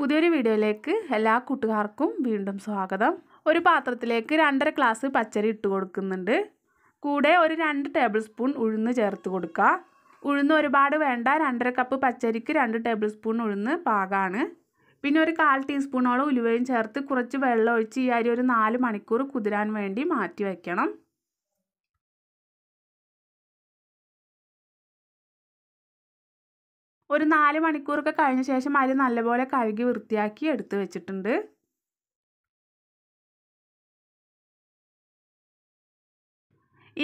പുതിയൊരു വീഡിയോയിലേക്ക് എല്ലാ കൂട്ടുകാർക്കും വീണ്ടും സ്വാഗതം ഒരു പാത്രത്തിലേക്ക് രണ്ടര ഗ്ലാസ് പച്ചരി ഇട്ട് കൊടുക്കുന്നുണ്ട് കൂടെ ഒരു രണ്ട് ടേബിൾ സ്പൂൺ ഉഴുന്ന് ചേർത്ത് കൊടുക്കുക ഉഴുന്ന് ഒരുപാട് വേണ്ട രണ്ടര കപ്പ് പച്ചരിക്ക് രണ്ട് ടേബിൾ സ്പൂൺ ഉഴുന്ന് പാകമാണ് പിന്നെ ഒരു കാൽ ടീസ്പൂണോളം ഉലുവയും ചേർത്ത് കുറച്ച് വെള്ളം ഒഴിച്ച് ഈ അരി ഒരു നാല് മണിക്കൂർ കുതിരാൻ വേണ്ടി മാറ്റി വയ്ക്കണം ഒരു നാല് മണിക്കൂറൊക്കെ കഴിഞ്ഞ ശേഷം അരി നല്ലപോലെ കഴുകി വൃത്തിയാക്കി എടുത്ത് വെച്ചിട്ടുണ്ട്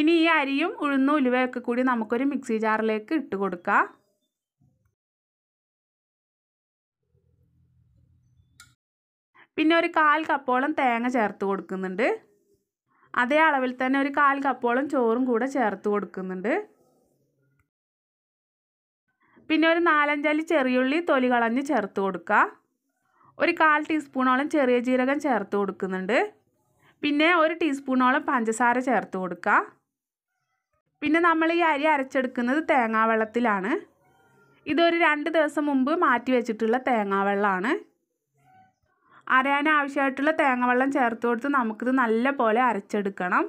ഇനി ഈ അരിയും ഉഴുന്ന ഉലുവയൊക്കെ കൂടി നമുക്കൊരു മിക്സി ജാറിലേക്ക് ഇട്ട് കൊടുക്കാം പിന്നെ ഒരു കാൽ കപ്പോളം തേങ്ങ ചേർത്ത് കൊടുക്കുന്നുണ്ട് അതേ അളവിൽ തന്നെ ഒരു കാൽ കപ്പോളം ചോറും കൂടെ ചേർത്ത് കൊടുക്കുന്നുണ്ട് പിന്നെ ഒരു ചെറിയ ചെറിയുള്ളി തൊലി കളഞ്ഞ് ചേർത്ത് കൊടുക്കുക ഒരു കാൽ ടീസ്പൂണോളം ചെറിയ ജീരകം ചേർത്ത് കൊടുക്കുന്നുണ്ട് പിന്നെ ഒരു ടീസ്പൂണോളം പഞ്ചസാര ചേർത്ത് കൊടുക്കുക പിന്നെ നമ്മൾ ഈ അരി അരച്ചെടുക്കുന്നത് തേങ്ങാവെള്ളത്തിലാണ് ഇതൊരു രണ്ട് ദിവസം മുമ്പ് മാറ്റി വെച്ചിട്ടുള്ള തേങ്ങാവെള്ളമാണ് അരയാൻ ആവശ്യമായിട്ടുള്ള തേങ്ങാവെള്ളം ചേർത്ത് കൊടുത്ത് നമുക്കിത് നല്ല പോലെ അരച്ചെടുക്കണം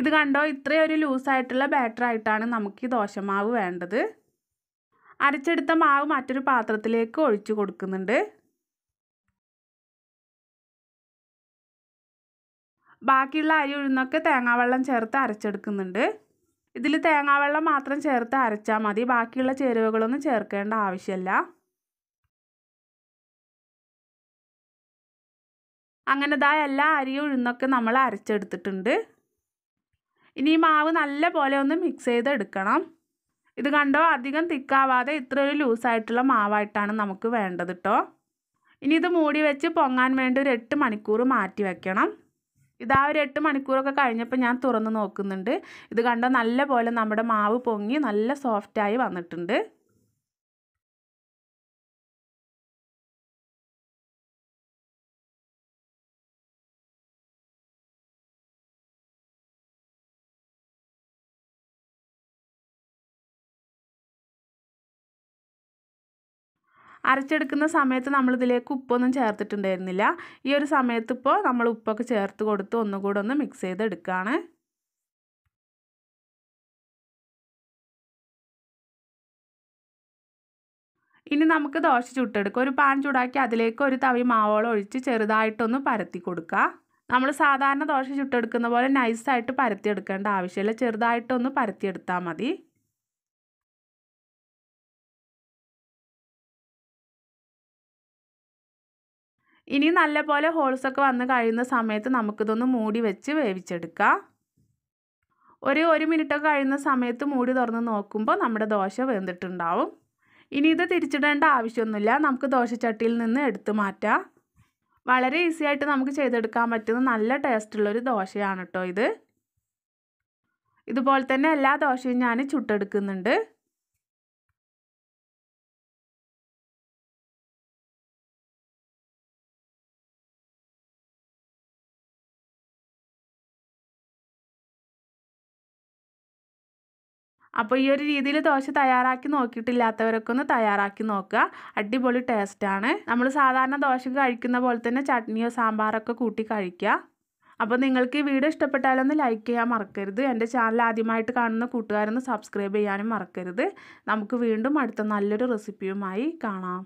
ഇത് കണ്ടോ ഇത്രയും ഒരു ലൂസായിട്ടുള്ള ആയിട്ടാണ് നമുക്ക് ഈ ദോശമാവ് വേണ്ടത് അരച്ചെടുത്ത മാവ് മറ്റൊരു പാത്രത്തിലേക്ക് ഒഴിച്ചു കൊടുക്കുന്നുണ്ട് ബാക്കിയുള്ള അരി ഉഴുന്നൊക്കെ തേങ്ങാവെള്ളം ചേർത്ത് അരച്ചെടുക്കുന്നുണ്ട് ഇതിൽ തേങ്ങാവെള്ളം മാത്രം ചേർത്ത് അരച്ചാൽ മതി ബാക്കിയുള്ള ചേരുവകളൊന്നും ചേർക്കേണ്ട ആവശ്യമില്ല അങ്ങനെ ദാ എല്ലാ അരിയും ഉഴുന്നൊക്കെ നമ്മൾ അരച്ചെടുത്തിട്ടുണ്ട് ഇനി മാവ് നല്ല പോലെ ഒന്ന് മിക്സ് ചെയ്തെടുക്കണം ഇത് കണ്ടോ അധികം തിക്കാവാതെ ഇത്ര ലൂസായിട്ടുള്ള മാവായിട്ടാണ് നമുക്ക് വേണ്ടത് കേട്ടോ ഇനി ഇത് മൂടി വെച്ച് പൊങ്ങാൻ വേണ്ടി ഒരു എട്ട് മണിക്കൂർ മാറ്റി വെക്കണം ഇതാ ഒരു എട്ട് മണിക്കൂറൊക്കെ കഴിഞ്ഞപ്പോൾ ഞാൻ തുറന്ന് നോക്കുന്നുണ്ട് ഇത് കണ്ടോ നല്ല പോലെ നമ്മുടെ മാവ് പൊങ്ങി നല്ല സോഫ്റ്റായി വന്നിട്ടുണ്ട് അരച്ചെടുക്കുന്ന സമയത്ത് നമ്മളിതിലേക്ക് ഉപ്പൊന്നും ചേർത്തിട്ടുണ്ടായിരുന്നില്ല ഈ ഒരു സമയത്ത് ഇപ്പോൾ നമ്മൾ ഉപ്പൊക്കെ ചേർത്ത് കൊടുത്ത് ഒന്നുകൂടെ ഒന്ന് മിക്സ് ചെയ്തെടുക്കുകയാണ് ഇനി നമുക്ക് ദോശ ചുട്ടെടുക്കാം ഒരു പാൻ ചൂടാക്കി അതിലേക്ക് ഒരു തവി മാവോളം ഒഴിച്ച് ചെറുതായിട്ടൊന്ന് പരത്തി കൊടുക്കുക നമ്മൾ സാധാരണ ദോശ ചുട്ടെടുക്കുന്ന പോലെ നൈസായിട്ട് പരത്തിയെടുക്കേണ്ട ആവശ്യമില്ല ചെറുതായിട്ടൊന്ന് പരത്തിയെടുത്താൽ മതി ഇനി നല്ലപോലെ ഹോൾസൊക്കെ വന്ന് കഴിയുന്ന സമയത്ത് നമുക്കിതൊന്ന് മൂടി വെച്ച് വേവിച്ചെടുക്കാം ഒരു ഒരു മിനിറ്റൊക്കെ കഴിയുന്ന സമയത്ത് മൂടി തുറന്ന് നോക്കുമ്പോൾ നമ്മുടെ ദോശ വെന്തിട്ടുണ്ടാവും ഇനി ഇത് തിരിച്ചിടേണ്ട ആവശ്യമൊന്നുമില്ല നമുക്ക് ദോശച്ചട്ടിയിൽ നിന്ന് എടുത്തു മാറ്റാം വളരെ ഈസി ആയിട്ട് നമുക്ക് ചെയ്തെടുക്കാൻ പറ്റുന്ന നല്ല ടേസ്റ്റുള്ളൊരു ദോശയാണ് കേട്ടോ ഇത് ഇതുപോലെ തന്നെ എല്ലാ ദോശയും ഞാൻ ചുട്ടെടുക്കുന്നുണ്ട് അപ്പോൾ ഈ ഒരു രീതിയിൽ ദോശ തയ്യാറാക്കി നോക്കിയിട്ടില്ലാത്തവരൊക്കെ ഒന്ന് തയ്യാറാക്കി നോക്കുക അടിപൊളി ടേസ്റ്റാണ് നമ്മൾ സാധാരണ ദോശ കഴിക്കുന്ന പോലെ തന്നെ ചട്നിയോ സാമ്പാറൊക്കെ കൂട്ടി കഴിക്കുക അപ്പോൾ നിങ്ങൾക്ക് ഈ വീഡിയോ ഇഷ്ടപ്പെട്ടാലൊന്ന് ലൈക്ക് ചെയ്യാൻ മറക്കരുത് എൻ്റെ ചാനൽ ആദ്യമായിട്ട് കാണുന്ന കൂട്ടുകാരൊന്ന് സബ്സ്ക്രൈബ് ചെയ്യാനും മറക്കരുത് നമുക്ക് വീണ്ടും അടുത്ത നല്ലൊരു റെസിപ്പിയുമായി കാണാം